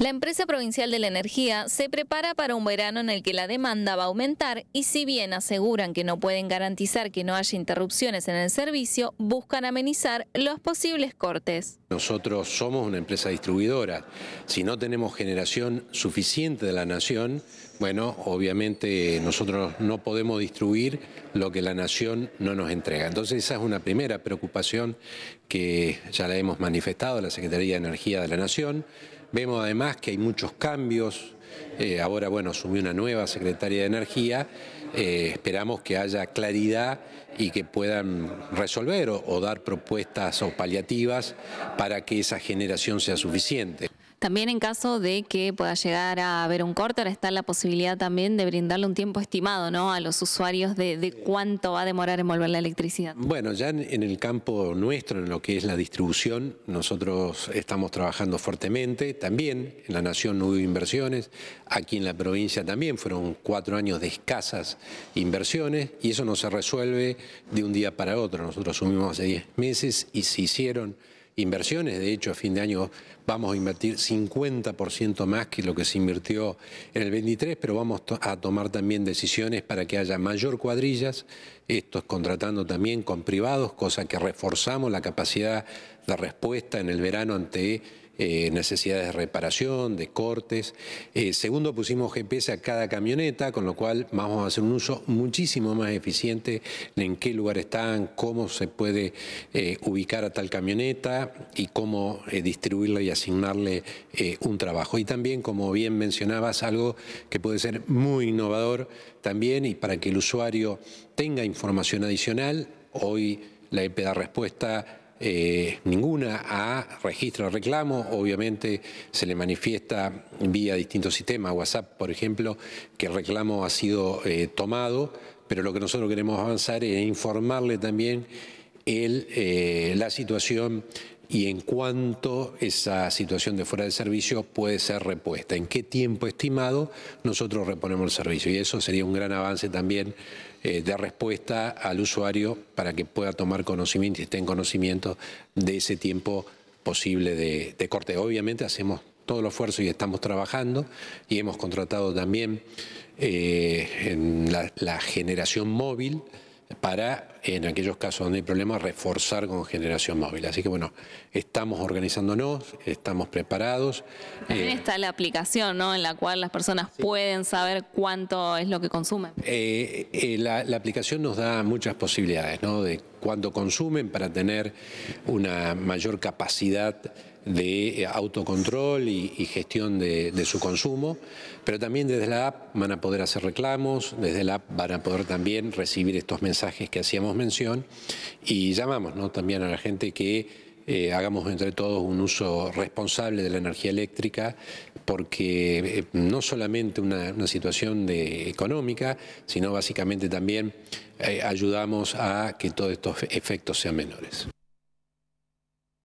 La empresa provincial de la energía se prepara para un verano en el que la demanda va a aumentar y si bien aseguran que no pueden garantizar que no haya interrupciones en el servicio, buscan amenizar los posibles cortes. Nosotros somos una empresa distribuidora. Si no tenemos generación suficiente de la nación, bueno, obviamente nosotros no podemos distribuir lo que la nación no nos entrega. Entonces esa es una primera preocupación que ya la hemos manifestado a la Secretaría de Energía de la Nación. Vemos además que hay muchos cambios, eh, ahora bueno, asumió una nueva secretaria de Energía, eh, esperamos que haya claridad y que puedan resolver o, o dar propuestas o paliativas para que esa generación sea suficiente. También en caso de que pueda llegar a haber un corte, ahora está la posibilidad también de brindarle un tiempo estimado ¿no? a los usuarios de, cuánto va a demorar envolver la electricidad. Bueno, ya en, el campo nuestro, en lo que es la distribución, nosotros estamos trabajando fuertemente. También en la Nación hubo inversiones, aquí en la provincia también fueron cuatro años de escasas inversiones y eso no se resuelve de un día para otro. Nosotros asumimos hace 10 meses y se hicieron inversiones. De hecho, a fin de año vamos a invertir 50% más que lo que se invirtió en el 23, pero vamos a tomar también decisiones para que haya mayor cuadrillas, esto es contratando también con privados, cosa que reforzamos la capacidad de respuesta en el verano ante eh, necesidades de reparación, de cortes. Eh, segundo, pusimos GPS a cada camioneta, con lo cual vamos a hacer un uso muchísimo más eficiente en qué lugar están, cómo se puede eh, ubicar a tal camioneta y cómo distribuirla y asignarle un trabajo. Y también, como bien mencionabas, algo que puede ser muy innovador también y para que el usuario tenga información adicional, hoy la EP da respuesta eh, ninguna a registro de reclamo. Obviamente se le manifiesta vía distintos sistemas, WhatsApp por ejemplo, que el reclamo ha sido eh, tomado, pero lo que nosotros queremos avanzar es informarle también eh, la situación y en cuanto esa situación de fuera de servicio puede ser repuesta. En qué tiempo estimado nosotros reponemos el servicio. Y eso sería un gran avance también eh, de respuesta al usuario para que pueda tomar conocimiento y esté en conocimiento de ese tiempo posible de, corte. Obviamente hacemos todo el esfuerzo y estamos trabajando y hemos contratado también eh, en la generación móvil para, en aquellos casos donde hay problemas, reforzar con generación móvil. Así que bueno, estamos organizándonos, estamos preparados. También eh, está la aplicación, ¿no? En la cual las personas pueden saber cuánto es lo que consumen. Eh, eh, la, la, aplicación nos da muchas posibilidades, ¿no? De cuánto consumen para tener una mayor capacidad de eh, autocontrol y, gestión de, su consumo, pero también desde la app van a poder hacer reclamos, desde la app van a poder también recibir estos mensajes que hacíamos mención y llamamos también a la gente que eh, hagamos entre todos un uso responsable de la energía eléctrica, porque eh, no solamente una, situación de, económica, sino básicamente también ayudamos a que todos estos efectos sean menores.